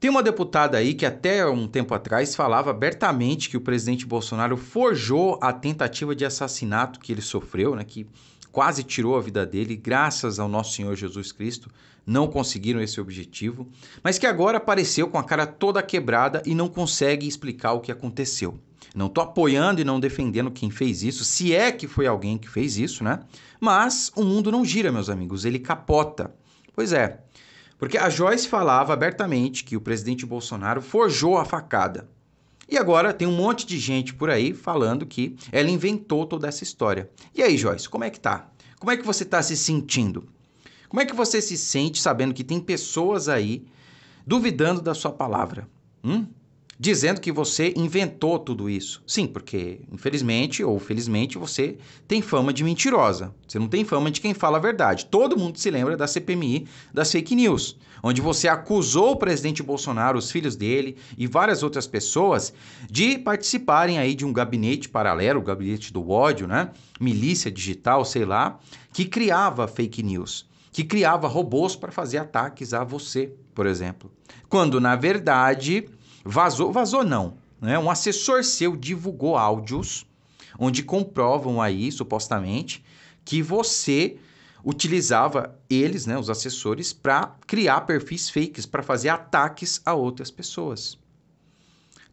Tem uma deputada aí que até um tempo atrás falava abertamente que o presidente Bolsonaro forjou a tentativa de assassinato que ele sofreu, né, que quase tirou a vida dele, graças ao nosso Senhor Jesus Cristo, não conseguiram esse objetivo, mas que agora apareceu com a cara toda quebrada e não consegue explicar o que aconteceu. Não estou apoiando e não defendendo quem fez isso, se é que foi alguém que fez isso, né? Mas o mundo não gira, meus amigos, ele capota. Pois é. Porque a Joyce falava abertamente que o presidente Bolsonaro forjou a facada. E agora tem um monte de gente por aí falando que ela inventou toda essa história. E aí, Joyce, como é que tá? Como é que você está se sentindo? Como é que você se sente sabendo que tem pessoas aí duvidando da sua palavra? Hum? dizendo que você inventou tudo isso. Sim, porque infelizmente ou felizmente você tem fama de mentirosa. Você não tem fama de quem fala a verdade. Todo mundo se lembra da CPMI, das fake news, onde você acusou o presidente Bolsonaro, os filhos dele e várias outras pessoas de participarem aí de um gabinete paralelo, o gabinete do ódio, né? Milícia digital, sei lá, que criava fake news que criava robôs para fazer ataques a você, por exemplo. Quando, na verdade, Vazou, vazou não. Né? Um assessor seu divulgou áudios onde comprovam aí, supostamente, que você utilizava eles, né, os assessores, para criar perfis fakes, para fazer ataques a outras pessoas.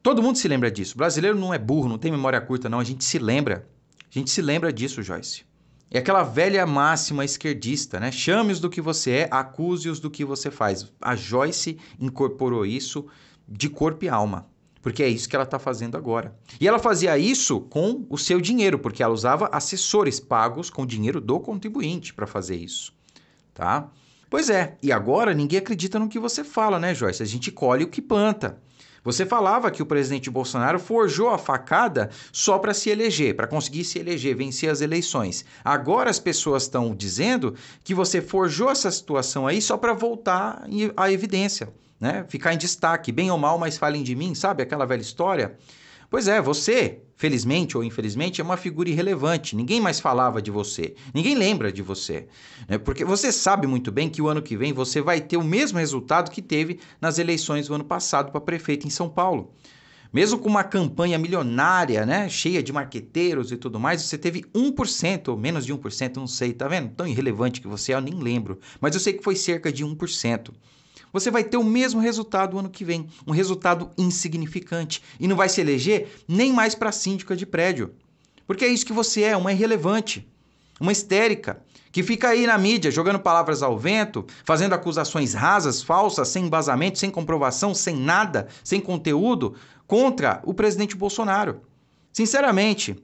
Todo mundo se lembra disso. O brasileiro não é burro, não tem memória curta, não. A gente se lembra. A gente se lembra disso, Joyce. É aquela velha máxima esquerdista, né? Chame-os do que você é, acuse-os do que você faz. A Joyce incorporou isso de corpo e alma. Porque é isso que ela está fazendo agora. E ela fazia isso com o seu dinheiro, porque ela usava assessores pagos com dinheiro do contribuinte para fazer isso. Tá? Pois é, e agora ninguém acredita no que você fala, né, Joyce? A gente colhe o que planta. Você falava que o presidente Bolsonaro forjou a facada só para se eleger, para conseguir se eleger, vencer as eleições. Agora as pessoas estão dizendo que você forjou essa situação aí só para voltar à evidência né? Ficar em destaque, bem ou mal, mas falem de mim, sabe aquela velha história? Pois é, você, felizmente ou infelizmente, é uma figura irrelevante. Ninguém mais falava de você, ninguém lembra de você. Né? Porque você sabe muito bem que o ano que vem você vai ter o mesmo resultado que teve nas eleições do ano passado para prefeito em São Paulo. Mesmo com uma campanha milionária, né, cheia de marqueteiros e tudo mais, você teve 1% ou menos de 1%, não sei, tá vendo? Tão irrelevante que você é, eu nem lembro. Mas eu sei que foi cerca de 1% você vai ter o mesmo resultado ano que vem, um resultado insignificante e não vai se eleger nem mais para síndica de prédio. Porque é isso que você é, uma irrelevante, uma histérica, que fica aí na mídia jogando palavras ao vento, fazendo acusações rasas, falsas, sem embasamento, sem comprovação, sem nada, sem conteúdo, contra o presidente Bolsonaro. Sinceramente,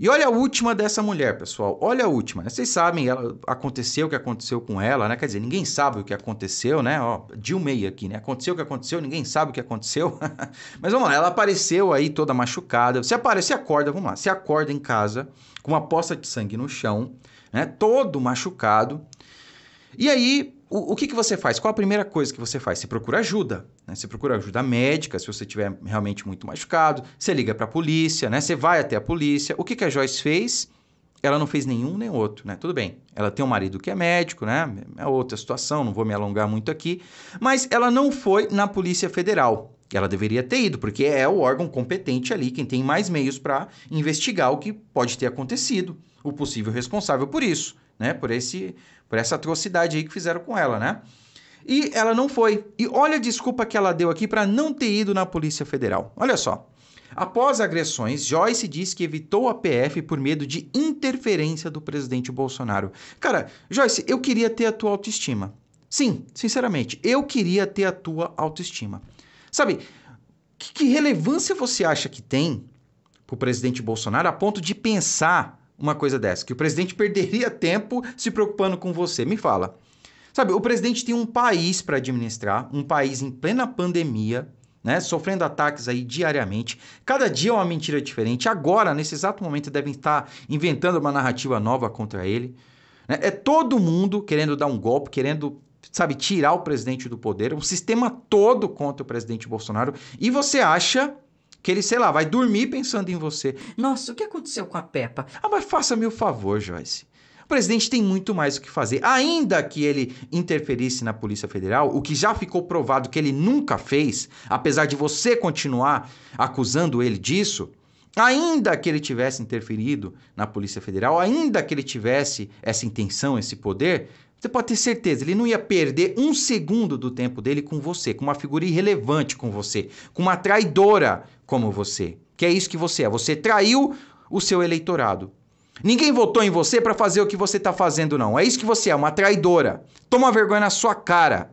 e olha a última dessa mulher, pessoal. Olha a última. Né? Vocês sabem, ela, aconteceu o que aconteceu com ela, né? Quer dizer, ninguém sabe o que aconteceu, né? Ó, Dilmei aqui, né? Aconteceu o que aconteceu, ninguém sabe o que aconteceu. Mas vamos lá, ela apareceu aí toda machucada. Você aparece, acorda, vamos lá. Você acorda em casa com uma poça de sangue no chão, né? Todo machucado. E aí, o, o que, que você faz? Qual a primeira coisa que você faz? Você procura ajuda. Né? Você procura ajuda médica, se você estiver realmente muito machucado. Você liga para a polícia, né? você vai até a polícia. O que, que a Joyce fez? Ela não fez nenhum nem outro, né? Tudo bem. Ela tem um marido que é médico, né? É outra situação, não vou me alongar muito aqui. Mas ela não foi na Polícia Federal. Ela deveria ter ido, porque é o órgão competente ali, quem tem mais meios para investigar o que pode ter acontecido, o possível responsável por isso né? Por, esse, por essa atrocidade aí que fizeram com ela, né? E ela não foi. E olha a desculpa que ela deu aqui para não ter ido na Polícia Federal. Olha só. Após agressões, Joyce diz que evitou a PF por medo de interferência do presidente Bolsonaro. Cara, Joyce, eu queria ter a tua autoestima. Sim, sinceramente, eu queria ter a tua autoestima. Sabe, que, que relevância você acha que tem pro presidente Bolsonaro a ponto de pensar uma coisa dessa, que o presidente perderia tempo se preocupando com você. Me fala. Sabe, o presidente tem um país para administrar, um país em plena pandemia, né, sofrendo ataques aí diariamente. Cada dia é uma mentira diferente. Agora, nesse exato momento, devem estar inventando uma narrativa nova contra ele. Né? É todo mundo querendo dar um golpe, querendo, sabe, tirar o presidente do poder. o sistema todo contra o presidente Bolsonaro. E você acha que ele, sei lá, vai dormir pensando em você. Nossa, o que aconteceu com a Peppa? Ah, mas faça-me o favor, Joyce. O presidente tem muito mais o que fazer. Ainda que ele interferisse na Polícia Federal, o que já ficou provado que ele nunca fez, apesar de você continuar acusando ele disso, ainda que ele tivesse interferido na Polícia Federal, ainda que ele tivesse essa intenção, esse poder, você pode ter certeza, ele não ia perder um segundo do tempo dele com você, com uma figura irrelevante com você, com uma traidora como você. Que é isso que você é. Você traiu o seu eleitorado. Ninguém votou em você para fazer o que você está fazendo, não. É isso que você é, uma traidora. Toma vergonha na sua cara.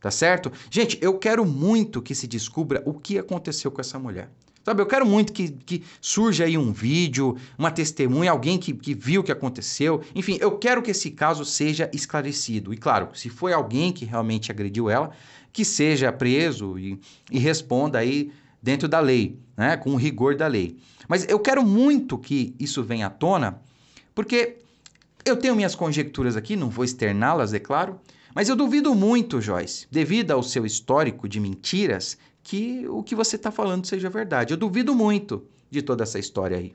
Tá certo? Gente, eu quero muito que se descubra o que aconteceu com essa mulher. Sabe, eu quero muito que, que surja aí um vídeo, uma testemunha, alguém que, que viu o que aconteceu. Enfim, eu quero que esse caso seja esclarecido. E claro, se foi alguém que realmente agrediu ela, que seja preso e, e responda aí dentro da lei, né? com o rigor da lei. Mas eu quero muito que isso venha à tona, porque eu tenho minhas conjecturas aqui, não vou externá-las, é claro, mas eu duvido muito, Joyce, devido ao seu histórico de mentiras, que o que você está falando seja verdade. Eu duvido muito de toda essa história aí.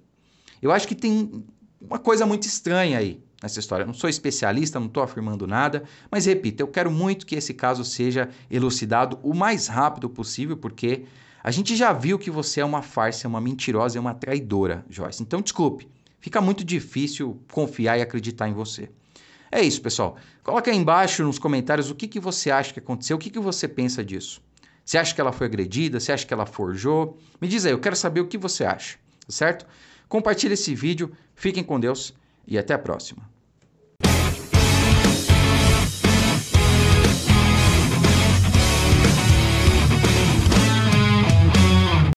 Eu acho que tem uma coisa muito estranha aí nessa história. Eu não sou especialista, não estou afirmando nada, mas repito, eu quero muito que esse caso seja elucidado o mais rápido possível, porque a gente já viu que você é uma farsa, é uma mentirosa, é uma traidora, Joyce. Então, desculpe, fica muito difícil confiar e acreditar em você. É isso, pessoal. Coloca aí embaixo nos comentários o que, que você acha que aconteceu, o que, que você pensa disso. Você acha que ela foi agredida? Você acha que ela forjou? Me diz aí, eu quero saber o que você acha, certo? Compartilhe esse vídeo, fiquem com Deus e até a próxima.